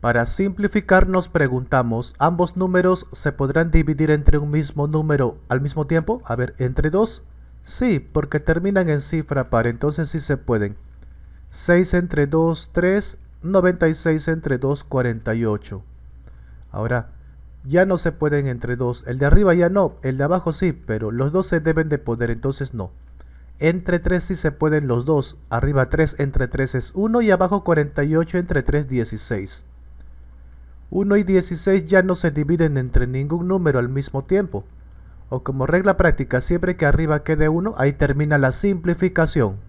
Para simplificar nos preguntamos, ¿ambos números se podrán dividir entre un mismo número al mismo tiempo? A ver, ¿entre dos? Sí, porque terminan en cifra par, entonces sí se pueden. 6 entre 2, 3, 96 entre 2, 48. Ahora, ya no se pueden entre dos, el de arriba ya no, el de abajo sí, pero los dos se deben de poder, entonces no. Entre 3 sí se pueden los dos, arriba 3 entre 3 es 1 y abajo 48 entre 3, 16. 1 y 16 ya no se dividen entre ningún número al mismo tiempo. O como regla práctica, siempre que arriba quede 1, ahí termina la simplificación.